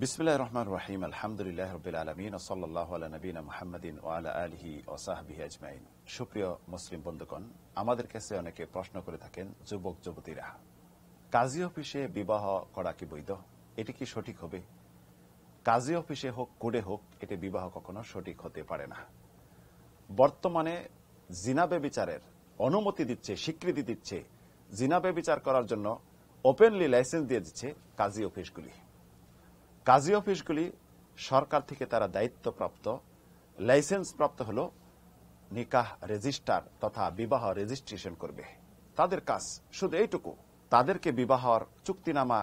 বিসমিল্লাহ রহমান রাহিম আলহামদুলিল্লাহ রবিল আলমিন মোহাম্মদিন ও আলা আলহি ও সাহাবি আজমাইন সুপ্রিয় মুসলিম বন্ধুগণ আমাদের কাছে অনেকে প্রশ্ন করে থাকেন যুবক যুবতীরা কাজী অফিসে বিবাহ করা কি বৈধ এটি কি সঠিক হবে কাজী অফিসে হোক কোডে হোক এটি বিবাহ কখনো সঠিক হতে পারে না বর্তমানে জিনাবে বিচারের অনুমতি দিচ্ছে স্বীকৃতি দিচ্ছে জিনাবে বিচার করার জন্য ওপেনলি লাইসেন্স দিয়ে দিচ্ছে কাজী অফিসগুলি কাজী অফিসগুলি সরকার থেকে তারা দায়িত্বপ্রাপ্ত প্রাপ্ত হল নিকাহ রেজিস্টার তথা বিবাহ রেজিস্ট্রেশন করবে তাদের কাজ শুধু এইটুকু তাদেরকে বিবাহর চুক্তিনামা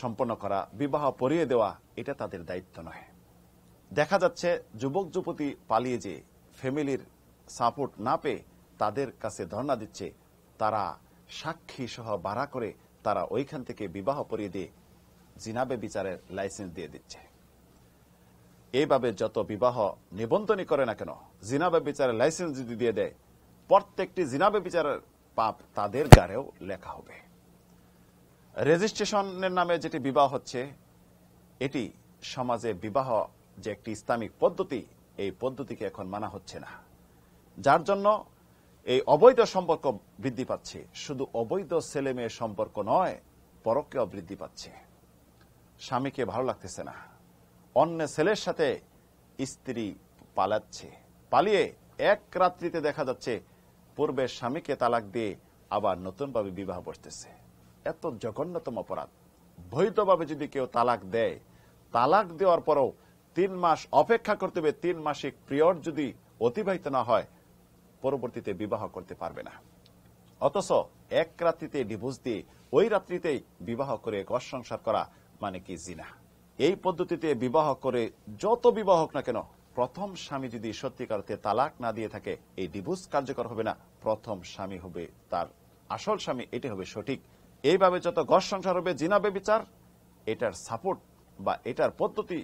সম্পন্ন করা বিবাহ পরিয়ে দেওয়া এটা তাদের দায়িত্ব নয় দেখা যাচ্ছে যুবক যুবতী পালিয়ে যে ফ্যামিলির সাপোর্ট না পেয়ে তাদের কাছে ধর্ণা দিচ্ছে তারা সাক্ষী সহ ভাড়া করে তারা ওইখান থেকে বিবাহ পরিয়ে দিয়ে জিনাবে বিচারের লাইসেন্স দিয়ে দিচ্ছে এইভাবে যত বিবাহ নিবন্ধনই করে না কেন জিনাবে বিচারের লাইসেন্স যদি দিয়ে দেয় প্রত্যেকটি জিনাবে বিচারের পাপ তাদের গাড়েও লেখা হবে রেজিস্ট্রেশনের নামে যেটি বিবাহ হচ্ছে এটি সমাজে বিবাহ যে একটি ইসলামিক পদ্ধতি এই পদ্ধতিকে এখন মানা হচ্ছে না যার জন্য এই অবৈধ সম্পর্ক বৃদ্ধি পাচ্ছে শুধু অবৈধ ছেলে মেয়ে সম্পর্ক নয় পরকেও বৃদ্ধি পাচ্ছে স্বামীকে ভালো লাগতেছে না অন্য ছেলের সাথে স্ত্রী পালাচ্ছে পালিয়ে এক রাত্রিতে দেখা যাচ্ছে পূর্বের স্বামীকে তালাক দিয়ে আবার নতুনভাবে বিবাহ বসতেছে এত জঘন্যতম অপরাধ বৈধভাবে যদি কেউ তালাক দেয় তালাক দেওয়ার পরও তিন মাস অপেক্ষা করতে হবে তিন মাসিক পিরিয়ড যদি অতিবাহিত না হয় পরবর্তীতে বিবাহ করতে পারবে না অথচ এক রাত্রিতে ডিভোর্স দিয়ে ওই রাত্রিতেই বিবাহ করে ঘর সংসার করা মানে কি জিনা এই পদ্ধতিতে বিবাহ করে যত বিবাহ হোক না কেন প্রথম স্বামী যদি সত্যিকারতে তালাক না দিয়ে থাকে এই ডিভোর্স কার্যকর হবে না প্রথম স্বামী হবে তার আসল স্বামী এটি হবে সঠিক এইভাবে যত ঘর সংসার হবে জিনাবে বিচার এটার সাপোর্ট বা এটার পদ্ধতি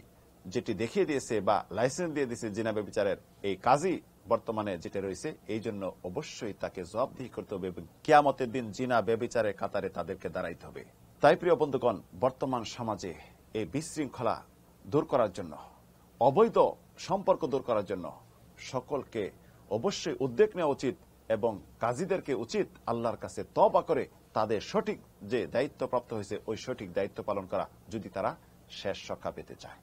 যেটি দেখিয়ে দিয়েছে বা লাইসেন্স দিয়ে দিয়েছে জিনাবে বিচারের এই কাজই বর্তমানে যেটা রয়েছে এই জন্য অবশ্যই তাকে জবাবদিহি করতে হবে এবং কিয়ামতের দিন জিনা বেবিচারের কাতারে তাদেরকে দাঁড়াইতে হবে তাই প্রিয় বন্ধুগণ বর্তমান সমাজে এই বিশৃঙ্খলা দূর করার জন্য অবৈধ সম্পর্ক দূর করার জন্য সকলকে অবশ্যই উদ্যোগ নেওয়া উচিত এবং কাজীদেরকে উচিত আল্লাহর কাছে তবা করে তাদের সঠিক যে দায়িত্ব প্রাপ্ত হয়েছে ওই সঠিক দায়িত্ব পালন করা যদি তারা শেষ সক্ষা পেতে চায়